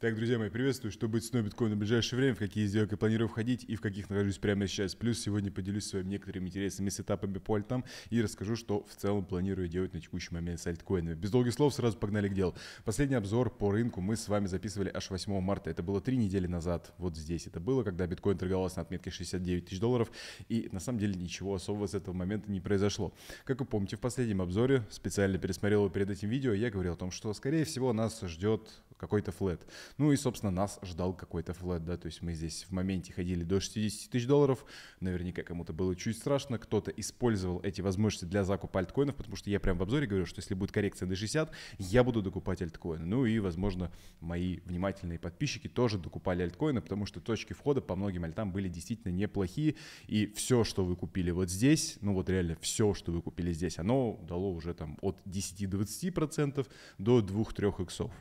Так, друзья мои, приветствую, что будет с новым биткоином в ближайшее время, в какие сделки планирую входить и в каких нахожусь прямо сейчас. Плюс сегодня поделюсь с вами некоторыми интересными сетапами по альтам и расскажу, что в целом планирую делать на текущий момент с альткоинами. Без долгих слов, сразу погнали к делу. Последний обзор по рынку мы с вами записывали аж 8 марта. Это было три недели назад, вот здесь это было, когда биткоин торговался на отметке 69 тысяч долларов. И на самом деле ничего особого с этого момента не произошло. Как вы помните, в последнем обзоре, специально пересмотрел его перед этим видео, я говорил о том, что скорее всего нас ждет какой-то флет. Ну и, собственно, нас ждал какой-то флет, да, то есть мы здесь в моменте ходили до 60 тысяч долларов, наверняка кому-то было чуть страшно, кто-то использовал эти возможности для закупа альткоинов, потому что я прям в обзоре говорю, что если будет коррекция до 60, я буду докупать альткоины. Ну и, возможно, мои внимательные подписчики тоже докупали альткоины, потому что точки входа по многим альтам были действительно неплохие, и все, что вы купили вот здесь, ну вот реально все, что вы купили здесь, оно дало уже там от 10-20% до 2-3 иксов.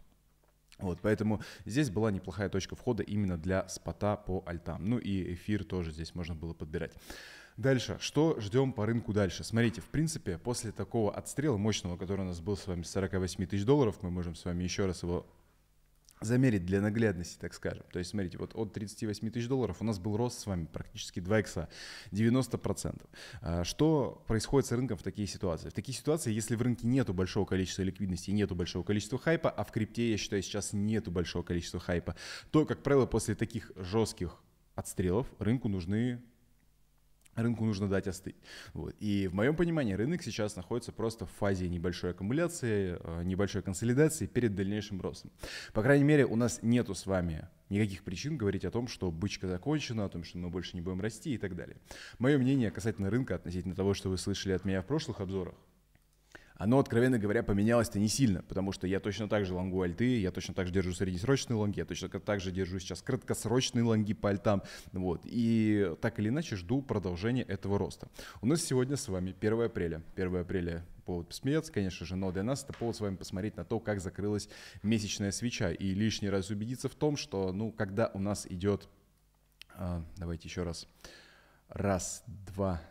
Вот, поэтому здесь была неплохая точка входа именно для спота по альтам. Ну и эфир тоже здесь можно было подбирать. Дальше, что ждем по рынку дальше? Смотрите, в принципе, после такого отстрела мощного, который у нас был с вами 48 тысяч долларов, мы можем с вами еще раз его замерить для наглядности, так скажем. То есть, смотрите, вот от 38 тысяч долларов у нас был рост с вами практически 2 икса, 90%. А, что происходит с рынком в такие ситуации? В такие ситуации, если в рынке нету большого количества ликвидности, нету большого количества хайпа, а в крипте, я считаю, сейчас нету большого количества хайпа, то, как правило, после таких жестких отстрелов рынку нужны рынку нужно дать остыть. Вот. И в моем понимании рынок сейчас находится просто в фазе небольшой аккумуляции, э, небольшой консолидации перед дальнейшим ростом. По крайней мере, у нас нету с вами никаких причин говорить о том, что бычка закончена, о том, что мы больше не будем расти и так далее. Мое мнение касательно рынка относительно того, что вы слышали от меня в прошлых обзорах, оно, откровенно говоря, поменялось-то не сильно, потому что я точно так же лонгу альты, я точно так же держу среднесрочные лонги, я точно так же держу сейчас краткосрочные лонги по альтам, вот, и так или иначе жду продолжения этого роста. У нас сегодня с вами 1 апреля, 1 апреля повод посмеяться, конечно же, но для нас это повод с вами посмотреть на то, как закрылась месячная свеча и лишний раз убедиться в том, что, ну, когда у нас идет, а, давайте еще раз, раз, два,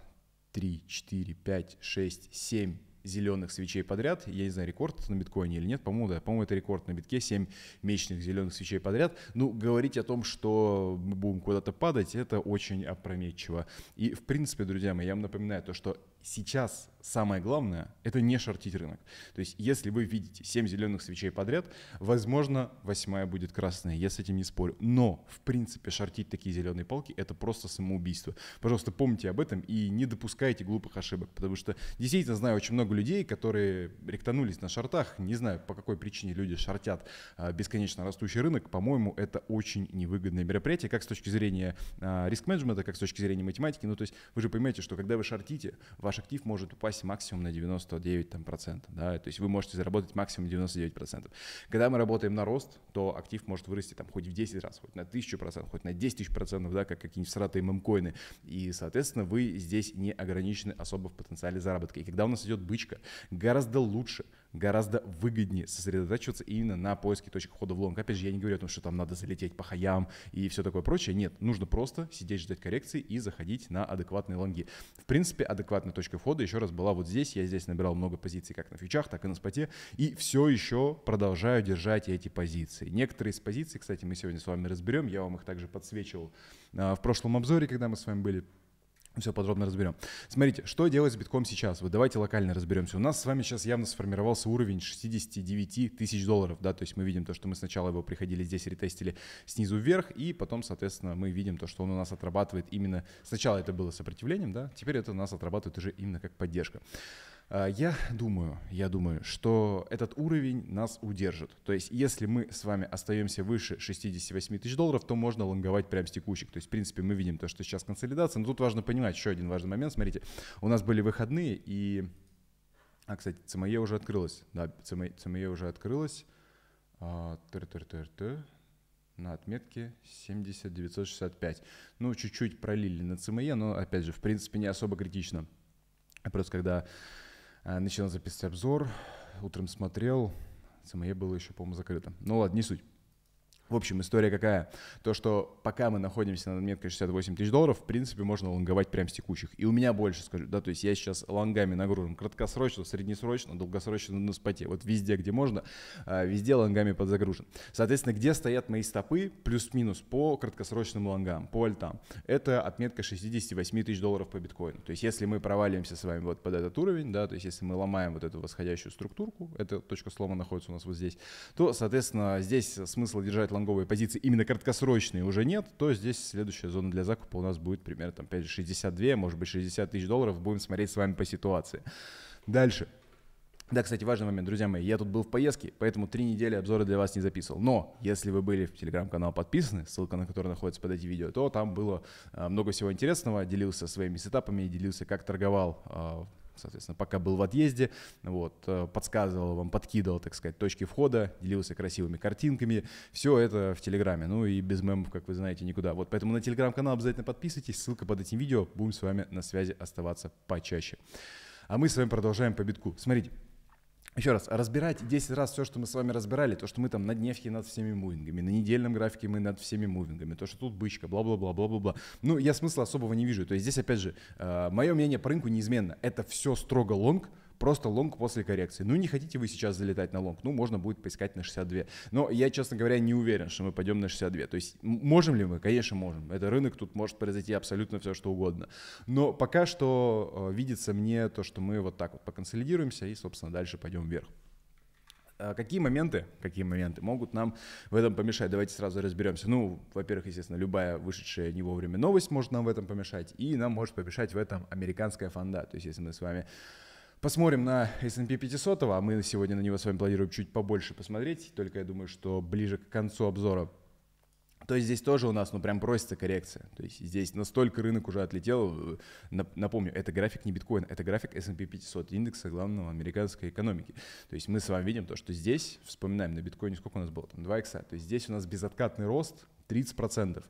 три, четыре, пять, шесть, семь, зеленых свечей подряд. Я не знаю, рекорд на биткоине или нет. По-моему, да. По-моему, это рекорд на битке. 7 мечных зеленых свечей подряд. Ну, говорить о том, что мы будем куда-то падать, это очень опрометчиво. И, в принципе, друзья мои, я вам напоминаю то, что сейчас самое главное — это не шортить рынок. То есть если вы видите 7 зеленых свечей подряд, возможно, восьмая будет красная, я с этим не спорю. Но, в принципе, шортить такие зеленые палки — это просто самоубийство. Пожалуйста, помните об этом и не допускайте глупых ошибок, потому что действительно знаю очень много людей, которые ректанулись на шортах, не знаю, по какой причине люди шортят а, бесконечно растущий рынок. По-моему, это очень невыгодное мероприятие, как с точки зрения а, риск-менеджмента, как с точки зрения математики. Ну, то есть вы же понимаете, что когда вы шортите, ваш ваш актив может упасть максимум на 99%. процентов, да? То есть вы можете заработать максимум 99%. Когда мы работаем на рост, то актив может вырасти там, хоть в 10 раз, хоть на 1000%, хоть на 10 тысяч процентов, да, как какие-нибудь сратые мемкоины. И, соответственно, вы здесь не ограничены особо в потенциале заработка. И когда у нас идет бычка, гораздо лучше гораздо выгоднее сосредотачиваться именно на поиске точек входа в лонг. Опять же, я не говорю о том, что там надо залететь по хаям и все такое прочее. Нет, нужно просто сидеть, ждать коррекции и заходить на адекватные лонги. В принципе, адекватные точка входа еще раз была вот здесь. Я здесь набирал много позиций как на фьючах, так и на споте. И все еще продолжаю держать эти позиции. Некоторые из позиций, кстати, мы сегодня с вами разберем. Я вам их также подсвечивал а, в прошлом обзоре, когда мы с вами были. Все подробно разберем. Смотрите, что делать с битком сейчас? Вот давайте локально разберемся. У нас с вами сейчас явно сформировался уровень 69 тысяч долларов, да, то есть мы видим то, что мы сначала его приходили здесь, ретестили снизу вверх, и потом, соответственно, мы видим то, что он у нас отрабатывает именно, сначала это было сопротивлением, да, теперь это у нас отрабатывает уже именно как поддержка. А, я думаю, я думаю, что этот уровень нас удержит. То есть, если мы с вами остаемся выше 68 тысяч долларов, то можно лонговать прямо с текущих. То есть, в принципе, мы видим то, что сейчас консолидация. Но тут важно понимать еще один важный момент. Смотрите, у нас были выходные и... А, кстати, ЦМЕ уже открылась. Да, ЦМЕ, уже открылась. А, тыр на отметке 7965. Ну, чуть-чуть пролили на ЦМЕ, но, опять же, в принципе, не особо критично. Просто когда а, начинал записывать обзор, утром смотрел, СМЕ было еще, по-моему, закрыто. Ну ладно, не суть. В общем, история какая? То, что пока мы находимся на отметке 68 тысяч долларов, в принципе, можно лонговать прямо с текущих. И у меня больше, скажу, да, то есть я сейчас лонгами нагружен краткосрочно, среднесрочно, долгосрочно на споте. Вот везде, где можно, а, везде лонгами подзагружен. Соответственно, где стоят мои стопы, плюс-минус по краткосрочным лонгам, по альтам, это отметка 68 тысяч долларов по биткоину. То есть если мы провалимся с вами вот под этот уровень, да, то есть если мы ломаем вот эту восходящую структурку, эта точка слома находится у нас вот здесь, то, соответственно, здесь смысл держать Лонговые позиции именно краткосрочные уже нет, то здесь следующая зона для закупа у нас будет примерно там 5, 62, может быть 60 тысяч долларов. Будем смотреть с вами по ситуации. Дальше. Да, кстати, важный момент, друзья мои, я тут был в поездке, поэтому три недели обзоры для вас не записывал. Но если вы были в телеграм-канал подписаны, ссылка на который находится под этим видео, то там было э, много всего интересного, делился своими сетапами, делился, как торговал э, соответственно, пока был в отъезде, вот, э, подсказывал вам, подкидывал, так сказать, точки входа, делился красивыми картинками, все это в Телеграме, ну и без мемов, как вы знаете, никуда. Вот, поэтому на Телеграм-канал обязательно подписывайтесь, ссылка под этим видео, будем с вами на связи оставаться почаще. А мы с вами продолжаем по битку. Смотрите, еще раз, разбирать 10 раз все, что мы с вами разбирали, то, что мы там на дневке над всеми мувингами, на недельном графике мы над всеми мувингами, то, что тут бычка, бла-бла-бла-бла-бла-бла. Ну, я смысла особого не вижу. То есть здесь, опять же, э, мое мнение по рынку неизменно. Это все строго лонг, Просто лонг после коррекции. Ну, не хотите вы сейчас залетать на лонг, ну, можно будет поискать на 62. Но я, честно говоря, не уверен, что мы пойдем на 62. То есть можем ли мы? Конечно, можем. Это рынок, тут может произойти абсолютно все, что угодно. Но пока что э, видится мне то, что мы вот так вот поконсолидируемся и, собственно, дальше пойдем вверх. Э, какие моменты, какие моменты могут нам в этом помешать? Давайте сразу разберемся. Ну, во-первых, естественно, любая вышедшая не вовремя новость может нам в этом помешать, и нам может помешать в этом американская фонда. То есть, если мы с вами Посмотрим на S&P 500, а мы сегодня на него с вами планируем чуть побольше посмотреть, только я думаю, что ближе к концу обзора то есть здесь тоже у нас, ну, прям просится коррекция. То есть здесь настолько рынок уже отлетел. Напомню, это график не биткоин, это график S&P 500, индекса главного американской экономики. То есть мы с вами видим то, что здесь, вспоминаем на биткоине, сколько у нас было, там 2 икса. То есть здесь у нас безоткатный рост 30%.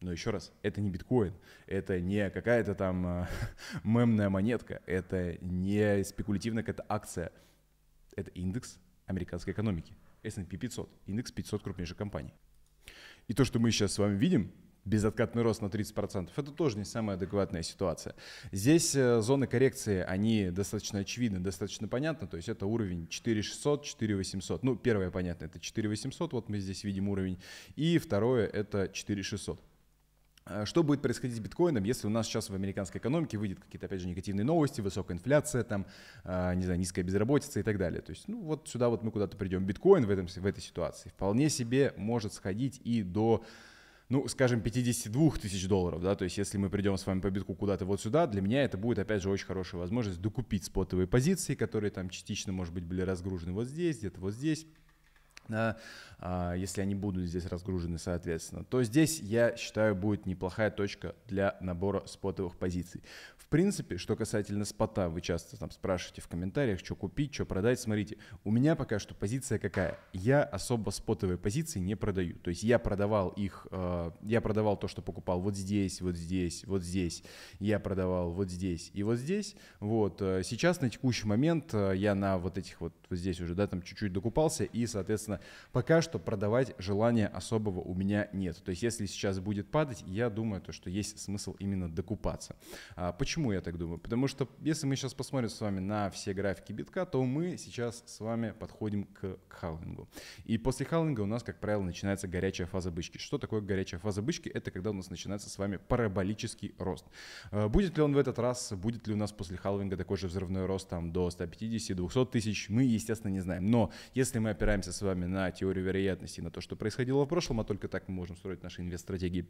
Но еще раз, это не биткоин, это не какая-то там а, мемная монетка, это не спекулятивная какая-то акция. Это индекс американской экономики, S&P 500, индекс 500 крупнейших компаний. И то, что мы сейчас с вами видим, безоткатный рост на 30%, это тоже не самая адекватная ситуация. Здесь э, зоны коррекции, они достаточно очевидны, достаточно понятны, то есть это уровень 4600, 4800. Ну, первое понятно, это 4800, вот мы здесь видим уровень, и второе это 4600. Э, что будет происходить с биткоином, если у нас сейчас в американской экономике выйдет какие-то, опять же, негативные новости, высокая инфляция, там, э, не знаю, низкая безработица и так далее. То есть, ну, вот сюда вот мы куда-то придем. Биткоин в, этом, в этой ситуации вполне себе может сходить и до ну, скажем, 52 тысяч долларов, да, то есть если мы придем с вами по битку куда-то вот сюда, для меня это будет, опять же, очень хорошая возможность докупить спотовые позиции, которые там частично, может быть, были разгружены вот здесь, где-то вот здесь, да, а, если они будут здесь разгружены соответственно, то здесь, я считаю, будет неплохая точка для набора спотовых позиций. В принципе, что касательно спота, вы часто там спрашиваете в комментариях, что купить, что продать. Смотрите, у меня пока что позиция какая? Я особо спотовые позиции не продаю. То есть я продавал их, э, я продавал то, что покупал вот здесь, вот здесь, вот здесь. Я продавал вот здесь и вот здесь. Вот. Э, сейчас на текущий момент э, я на вот этих вот, вот здесь уже, да, там чуть-чуть докупался и, соответственно, соответственно, пока что продавать желания особого у меня нет. То есть если сейчас будет падать, я думаю, то, что есть смысл именно докупаться. А почему я так думаю? Потому что если мы сейчас посмотрим с вами на все графики битка, то мы сейчас с вами подходим к, к халвингу. И после халвинга у нас, как правило, начинается горячая фаза бычки. Что такое горячая фаза бычки? Это когда у нас начинается с вами параболический рост. А будет ли он в этот раз, будет ли у нас после халвинга такой же взрывной рост там до 150-200 тысяч, мы, естественно, не знаем. Но если мы опираемся с вами экспертами на теорию вероятности, на то, что происходило в прошлом, а только так мы можем строить наши инвест-стратегии.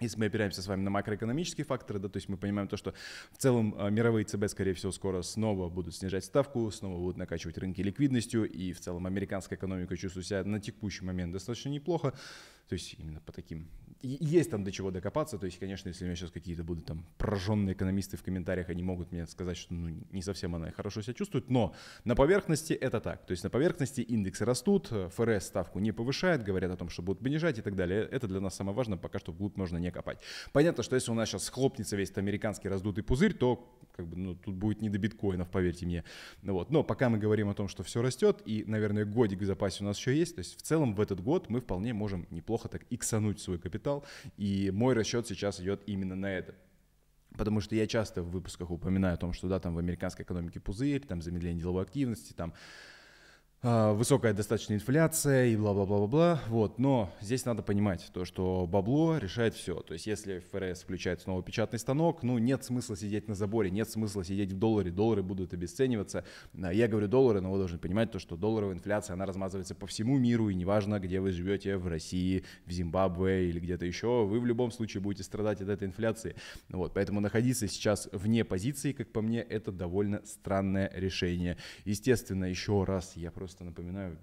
Если мы опираемся с вами на макроэкономические факторы, да, то есть мы понимаем то, что в целом э, мировые ЦБ, скорее всего, скоро снова будут снижать ставку, снова будут накачивать рынки ликвидностью, и в целом американская экономика чувствует себя на текущий момент достаточно неплохо, то есть именно по таким есть там до чего докопаться, то есть, конечно, если у меня сейчас какие-то будут там прожженные экономисты в комментариях, они могут мне сказать, что ну, не совсем она хорошо себя чувствует, но на поверхности это так, то есть на поверхности индексы растут, ФРС ставку не повышает, говорят о том, что будут понижать и так далее, это для нас самое важное, пока что вглубь можно не копать. Понятно, что если у нас сейчас схлопнется весь этот американский раздутый пузырь, то как бы, ну, тут будет не до биткоинов, поверьте мне. Ну, вот. Но пока мы говорим о том, что все растет, и, наверное, годик в запасе у нас еще есть, то есть в целом в этот год мы вполне можем неплохо так иксануть свой капитал, капитал, и мой расчет сейчас идет именно на это. Потому что я часто в выпусках упоминаю о том, что да, там в американской экономике пузырь, там замедление деловой активности, там а, высокая достаточно инфляция и бла-бла-бла-бла-бла. Вот. Но здесь надо понимать то, что бабло решает все. То есть если ФРС включает снова печатный станок, ну нет смысла сидеть на заборе, нет смысла сидеть в долларе, доллары будут обесцениваться. А, я говорю доллары, но вы должны понимать то, что долларовая инфляция, она размазывается по всему миру, и неважно, где вы живете, в России, в Зимбабве или где-то еще, вы в любом случае будете страдать от этой инфляции. Вот. Поэтому находиться сейчас вне позиции, как по мне, это довольно странное решение. Естественно, еще раз я просто просто напоминаю,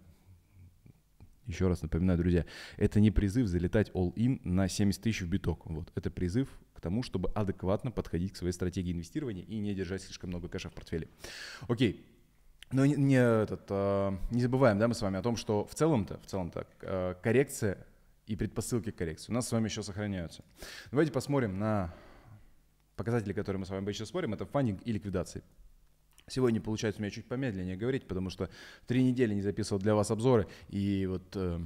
еще раз напоминаю, друзья, это не призыв залетать all-in на 70 тысяч в биток. Вот. Это призыв к тому, чтобы адекватно подходить к своей стратегии инвестирования и не держать слишком много кэша в портфеле. Окей. Но не, не, этот, а, не забываем, да, мы с вами о том, что в целом-то, в целом-то а, коррекция и предпосылки к коррекции у нас с вами еще сохраняются. Давайте посмотрим на показатели, которые мы с вами обычно спорим, это фандинг и ликвидации. Сегодня получается у меня чуть помедленнее говорить, потому что три недели не записывал для вас обзоры, и вот э,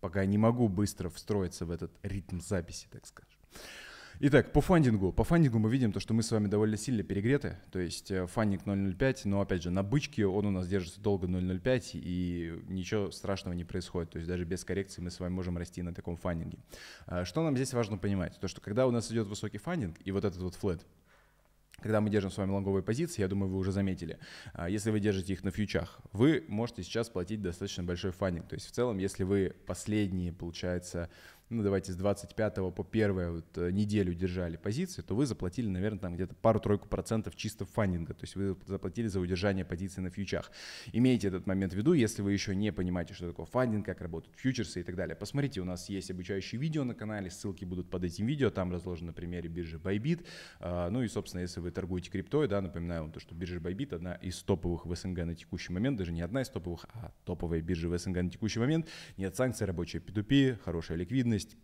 пока не могу быстро встроиться в этот ритм записи, так скажем. Итак, по фандингу. По фандингу мы видим то, что мы с вами довольно сильно перегреты. То есть э, фандинг 0.05, но опять же на бычке он у нас держится долго 0.05 и ничего страшного не происходит. То есть даже без коррекции мы с вами можем расти на таком фандинге. А что нам здесь важно понимать? То, что когда у нас идет высокий фандинг и вот этот вот флет, когда мы держим с вами лонговые позиции, я думаю, вы уже заметили, а, если вы держите их на фьючах, вы можете сейчас платить достаточно большой фанинг. То есть в целом, если вы последние, получается, ну, давайте с 25 по 1 вот, э, неделю держали позиции, то вы заплатили, наверное, там где-то пару-тройку процентов чисто фандинга, то есть вы заплатили за удержание позиции на фьючах. Имейте этот момент в виду, если вы еще не понимаете, что такое фандинг, как работают фьючерсы и так далее. Посмотрите, у нас есть обучающие видео на канале, ссылки будут под этим видео, там разложено на примере биржи Bybit. А, ну и, собственно, если вы торгуете криптой, да, напоминаю вам то, что биржа Bybit одна из топовых в СНГ на текущий момент, даже не одна из топовых, а топовая биржа в СНГ на текущий момент. Нет санкций, рабочая P2P, хорошая ликвидность, возможность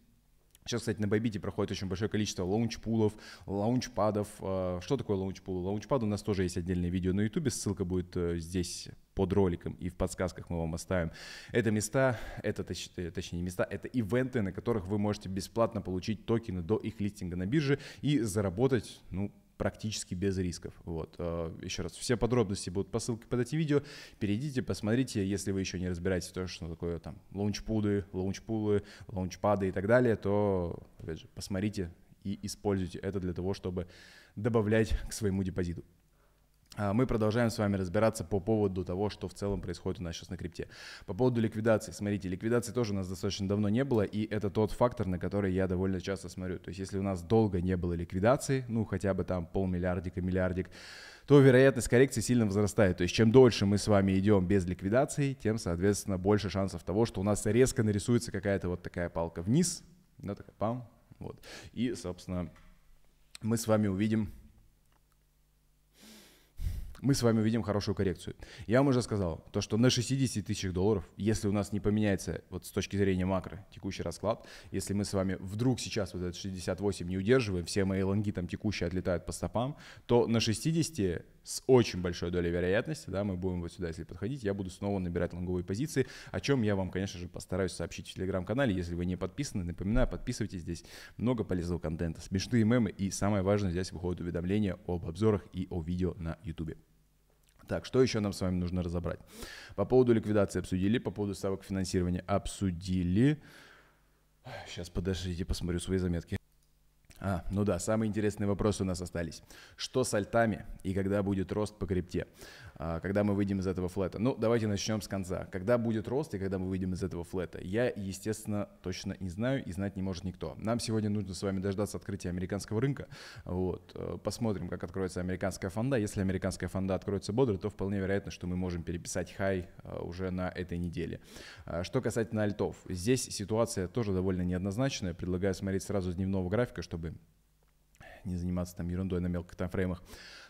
Сейчас, кстати, на Байбите проходит очень большое количество лаунч пулов, лаунч падов. А, что такое лаунч пул, лаунч пад? у нас тоже есть отдельное видео на Ютубе, ссылка будет э, здесь под роликом и в подсказках мы вам оставим. Это места, это э, точнее места, это ивенты, на которых вы можете бесплатно получить токены до их листинга на бирже и заработать, ну, практически без рисков. Вот. Э, еще раз, все подробности будут по ссылке под этим видео. Перейдите, посмотрите, если вы еще не разбираетесь в том, что такое там лаунчпуды, лаунчпулы, лаунчпады и так далее, то, опять же, посмотрите и используйте это для того, чтобы добавлять к своему депозиту. А, мы продолжаем с вами разбираться по поводу того, что в целом происходит у нас сейчас на крипте. По поводу ликвидации. Смотрите, ликвидации тоже у нас достаточно давно не было, и это тот фактор, на который я довольно часто смотрю. То есть если у нас долго не было ликвидации, ну хотя бы там полмиллиардика, миллиардик, то вероятность коррекции сильно возрастает. То есть чем дольше мы с вами идем без ликвидации, тем, соответственно, больше шансов того, что у нас резко нарисуется какая-то вот такая палка вниз, да, такая пам, вот. И, собственно, мы с вами увидим мы с вами увидим хорошую коррекцию. Я вам уже сказал, то, что на 60 тысяч долларов, если у нас не поменяется вот с точки зрения макро текущий расклад, если мы с вами вдруг сейчас вот этот 68 не удерживаем, все мои лонги там текущие отлетают по стопам, то на 60 с очень большой долей вероятности, да, мы будем вот сюда, если подходить, я буду снова набирать лонговые позиции, о чем я вам, конечно же, постараюсь сообщить в Телеграм-канале, если вы не подписаны, напоминаю, подписывайтесь, здесь много полезного контента, смешные мемы и самое важное, здесь выходят уведомления об обзорах и о видео на YouTube. Так, что еще нам с вами нужно разобрать? По поводу ликвидации обсудили, по поводу ставок финансирования обсудили. Сейчас подождите, посмотрю свои заметки. А, ну да, самые интересные вопросы у нас остались. Что с альтами и когда будет рост по крипте? А, когда мы выйдем из этого флета. Ну, давайте начнем с конца. Когда будет рост и когда мы выйдем из этого флета, я, естественно, точно не знаю и знать не может никто. Нам сегодня нужно с вами дождаться открытия американского рынка. Вот. Э, посмотрим, как откроется американская фонда. Если американская фонда откроется бодро, то вполне вероятно, что мы можем переписать хай э, уже на этой неделе. А, что касательно альтов, здесь ситуация тоже довольно неоднозначная. Предлагаю смотреть сразу с дневного графика, чтобы не заниматься там ерундой на мелких таймфреймах.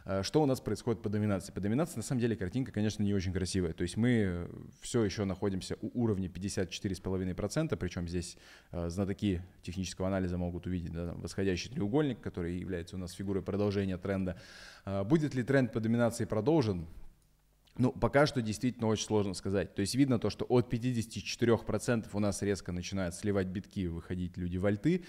Э, что у нас происходит по доминации? По доминации, на самом деле, картинка, конечно, не очень красивая. То есть мы э, все еще находимся у уровня 54,5%, причем здесь э, знатоки технического анализа могут увидеть да, восходящий треугольник, который является у нас фигурой продолжения тренда. Будет ли тренд по доминации продолжен? Ну, пока что действительно очень сложно сказать. То есть видно то, что от 54% у нас резко начинают сливать битки, выходить люди в альты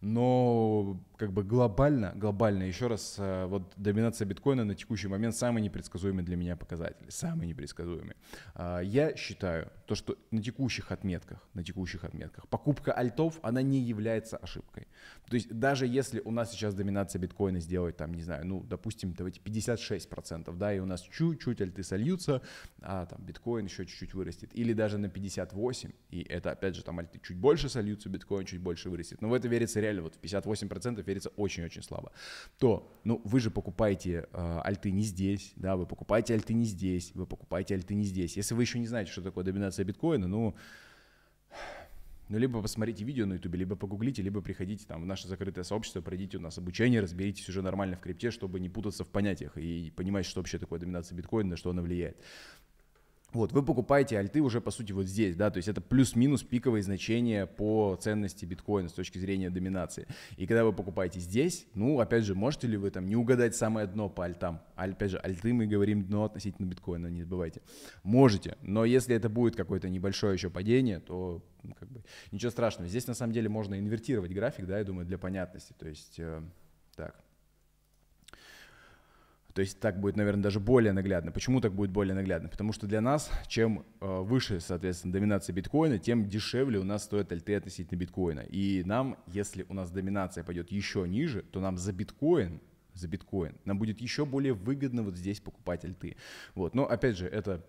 но как бы глобально, глобально, еще раз, э, вот доминация биткоина на текущий момент самый непредсказуемый для меня показатель, самый непредсказуемый. А, я считаю, то, что на текущих отметках, на текущих отметках покупка альтов, она не является ошибкой. То есть даже если у нас сейчас доминация биткоина сделает там, не знаю, ну, допустим, давайте 56%, да, и у нас чуть-чуть альты сольются, а там биткоин еще чуть-чуть вырастет, или даже на 58, и это опять же там альты чуть больше сольются, биткоин чуть больше вырастет, но в это верится реально, вот в 58% верится очень-очень слабо, то, ну, вы же покупаете э, альты не здесь, да, вы покупаете альты не здесь, вы покупаете альты не здесь. Если вы еще не знаете, что такое доминация акция биткоина, ну, ну, либо посмотрите видео на ютубе, либо погуглите, либо приходите там в наше закрытое сообщество, пройдите у нас обучение, разберитесь уже нормально в крипте, чтобы не путаться в понятиях и понимать, что вообще такое доминация биткоина, на что она влияет. Вот, вы покупаете альты уже, по сути, вот здесь, да, то есть это плюс-минус пиковые значения по ценности биткоина с точки зрения доминации. И когда вы покупаете здесь, ну, опять же, можете ли вы там не угадать самое дно по альтам? Аль, опять же, альты мы говорим дно относительно биткоина, не забывайте. Можете, но если это будет какое-то небольшое еще падение, то ну, как бы ничего страшного. Здесь, на самом деле, можно инвертировать график, да, я думаю, для понятности, то есть э, так. То есть так будет, наверное, даже более наглядно. Почему так будет более наглядно? Потому что для нас, чем э, выше, соответственно, доминация биткоина, тем дешевле у нас стоят альты относительно биткоина. И нам, если у нас доминация пойдет еще ниже, то нам за биткоин за биткоин. Нам будет еще более выгодно вот здесь покупать альты. Вот. Но опять же, это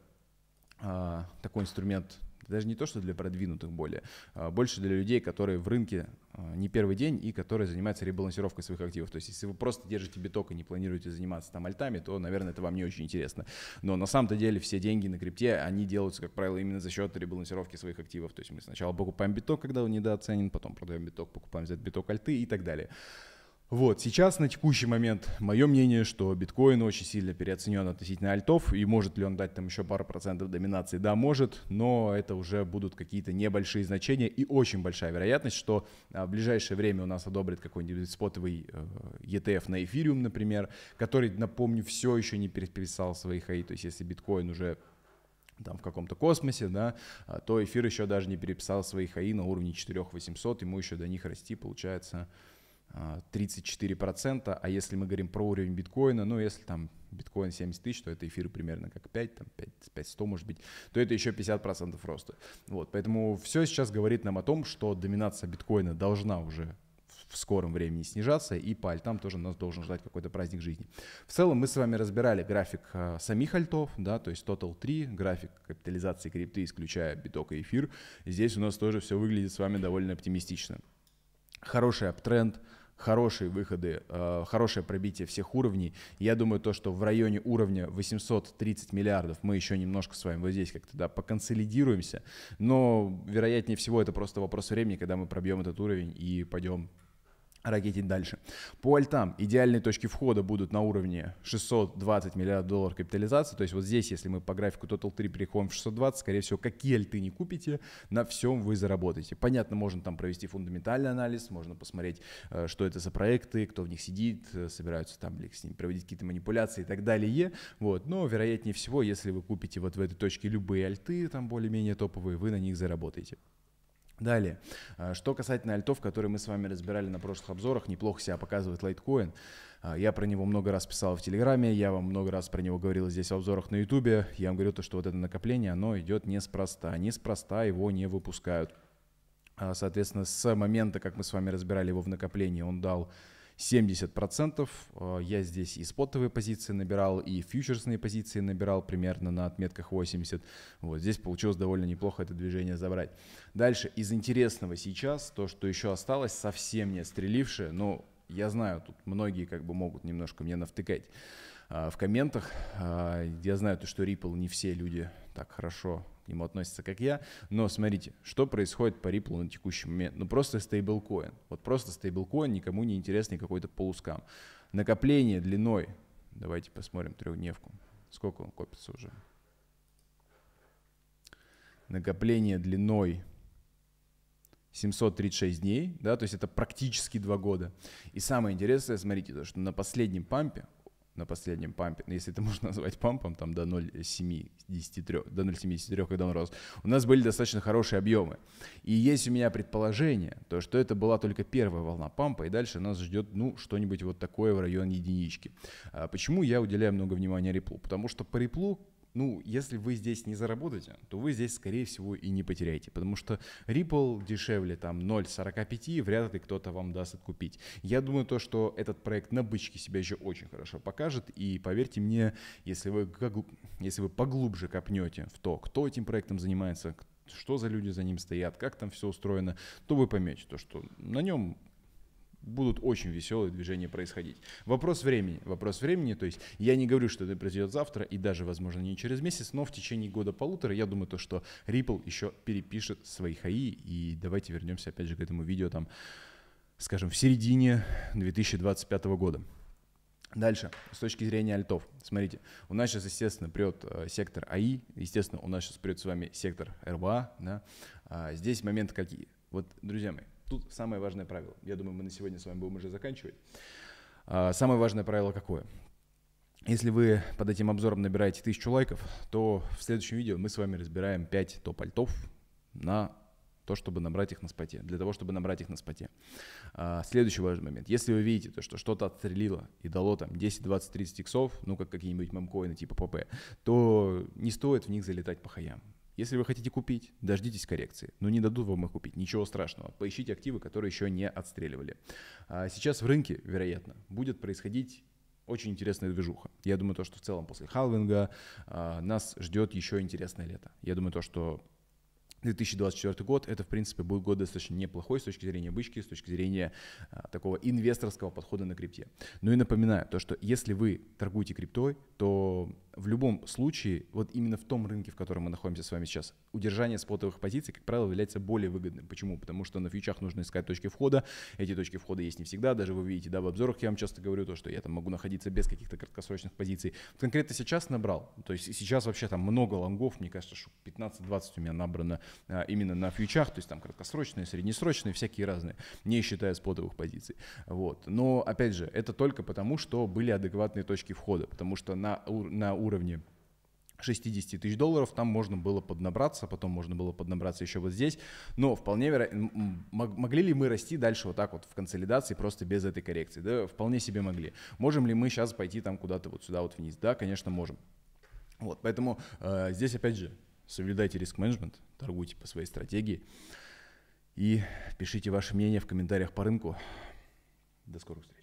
а, такой инструмент даже не то, что для продвинутых более, а больше для людей, которые в рынке а, не первый день и которые занимаются ребалансировкой своих активов. То есть, если вы просто держите биток и не планируете заниматься там альтами, то, наверное, это вам не очень интересно. Но на самом-то деле все деньги на крипте, они делаются, как правило, именно за счет ребалансировки своих активов. То есть мы сначала покупаем биток, когда он недооценен, потом продаем биток, покупаем за биток альты и так далее. Вот, сейчас на текущий момент мое мнение, что биткоин очень сильно переоценен относительно альтов, и может ли он дать там еще пару процентов доминации? Да, может, но это уже будут какие-то небольшие значения и очень большая вероятность, что а, в ближайшее время у нас одобрит какой-нибудь спотовый э, ETF на эфириум, например, который, напомню, все еще не переписал свои хаи, то есть если биткоин уже там в каком-то космосе, да, а, то эфир еще даже не переписал свои хаи на уровне 4800, ему еще до них расти, получается, 34%, а, а если мы говорим про уровень биткоина, ну, если там биткоин 70 тысяч, то это эфир примерно как 5, там 5, 5 100 может быть, то это еще 50% роста. Вот, поэтому все сейчас говорит нам о том, что доминация биткоина должна уже в скором времени снижаться, и по альтам тоже нас должен ждать какой-то праздник жизни. В целом мы с вами разбирали график а, самих альтов, да, то есть Total 3, график капитализации крипты, исключая биток и эфир. Здесь у нас тоже все выглядит с вами довольно оптимистично. Хороший аптренд, хорошие выходы, э, хорошее пробитие всех уровней. Я думаю, то, что в районе уровня 830 миллиардов мы еще немножко с вами вот здесь как-то да, поконсолидируемся, но вероятнее всего это просто вопрос времени, когда мы пробьем этот уровень и пойдем ракетить дальше. По альтам идеальные точки входа будут на уровне 620 миллиардов долларов капитализации. То есть вот здесь, если мы по графику Total 3 переходим в 620, скорее всего, какие альты не купите, на всем вы заработаете. Понятно, можно там провести фундаментальный анализ, можно посмотреть, э, что это за проекты, кто в них сидит, э, собираются там ли с ним проводить какие-то манипуляции и так далее. Вот. Но вероятнее всего, если вы купите вот в этой точке любые альты, там более-менее топовые, вы на них заработаете. Далее, а, что касательно альтов, которые мы с вами разбирали на прошлых обзорах, неплохо себя показывает лайткоин. Я про него много раз писал в Телеграме, я вам много раз про него говорил здесь в обзорах на Ютубе. Я вам говорю то, что вот это накопление, оно идет неспроста. Неспроста его не выпускают. А, соответственно, с момента, как мы с вами разбирали его в накоплении, он дал 70%. Э, я здесь и спотовые позиции набирал, и фьючерсные позиции набирал примерно на отметках 80. Вот здесь получилось довольно неплохо это движение забрать. Дальше из интересного сейчас, то, что еще осталось, совсем не стрелившее, но я знаю, тут многие как бы могут немножко мне навтыкать а, в комментах. А, я знаю, то, что Ripple не все люди так хорошо к нему относятся, как я. Но смотрите, что происходит по Ripple на текущий момент. Ну просто стейблкоин. Вот просто стейблкоин, никому не интересный какой-то полускам. Накопление длиной. Давайте посмотрим трехдневку. Сколько он копится уже? Накопление длиной 736 дней, да, то есть это практически два года. И самое интересное, смотрите, то, что на последнем пампе, на последнем пампе, ну, если это можно назвать пампом, там до 0,73, до 0,73, когда он рос, у нас были достаточно хорошие объемы. И есть у меня предположение, то, что это была только первая волна пампа, и дальше нас ждет, ну, что-нибудь вот такое в районе единички. А почему я уделяю много внимания реплу? Потому что по реплу ну, если вы здесь не заработаете, то вы здесь, скорее всего, и не потеряете, потому что Ripple дешевле, там, 0,45, вряд ли кто-то вам даст откупить. Я думаю то, что этот проект на бычке себя еще очень хорошо покажет, и поверьте мне, если вы, как, если вы поглубже копнете в то, кто этим проектом занимается, что за люди за ним стоят, как там все устроено, то вы поймете то, что на нем будут очень веселые движения происходить. Вопрос времени. Вопрос времени, то есть я не говорю, что это произойдет завтра и даже, возможно, не через месяц, но в течение года-полутора я думаю то, что Ripple еще перепишет свои хаи. И давайте вернемся опять же к этому видео там, скажем, в середине 2025 года. Дальше, с точки зрения альтов, смотрите, у нас сейчас, естественно, прет э, сектор АИ, естественно, у нас сейчас прет с вами сектор РБА, да, а здесь моменты какие? Вот, друзья мои, Тут самое важное правило. Я думаю, мы на сегодня с вами будем уже заканчивать. А, самое важное правило какое? Если вы под этим обзором набираете тысячу лайков, то в следующем видео мы с вами разбираем 5 топ-альтов на то, чтобы набрать их на споте, для того, чтобы набрать их на споте. А, следующий важный момент. Если вы видите, то, что что-то отстрелило и дало там 10, 20, 30 иксов, ну, как какие-нибудь мемкоины типа ПП, то не стоит в них залетать по хаям. Если вы хотите купить, дождитесь коррекции. Но не дадут вам их купить, ничего страшного. Поищите активы, которые еще не отстреливали. А сейчас в рынке, вероятно, будет происходить очень интересная движуха. Я думаю, то, что в целом после халвинга э, нас ждет еще интересное лето. Я думаю, то, что 2024 год, это, в принципе, будет год достаточно неплохой с точки зрения бычки, с точки зрения а, такого инвесторского подхода на крипте. Ну и напоминаю, то, что если вы торгуете криптой, то в любом случае, вот именно в том рынке, в котором мы находимся с вами сейчас, удержание спотовых позиций, как правило, является более выгодным. Почему? Потому что на фьючах нужно искать точки входа. Эти точки входа есть не всегда. Даже вы видите, да, в обзорах я вам часто говорю то, что я там могу находиться без каких-то краткосрочных позиций. Конкретно сейчас набрал. То есть сейчас вообще там много лонгов. Мне кажется, что 15-20 у меня набрано а, именно на фьючах, то есть там краткосрочные, среднесрочные, всякие разные, не считая спотовых позиций. Вот. Но, опять же, это только потому, что были адекватные точки входа, потому что на, на уровне 60 тысяч долларов, там можно было поднабраться, потом можно было поднабраться еще вот здесь, но вполне вероятно, могли ли мы расти дальше вот так вот в консолидации просто без этой коррекции? Да, вполне себе могли. Можем ли мы сейчас пойти там куда-то вот сюда вот вниз? Да, конечно, можем. Вот, поэтому э, здесь опять же соблюдайте риск-менеджмент, торгуйте по своей стратегии и пишите ваше мнение в комментариях по рынку. До скорых встреч.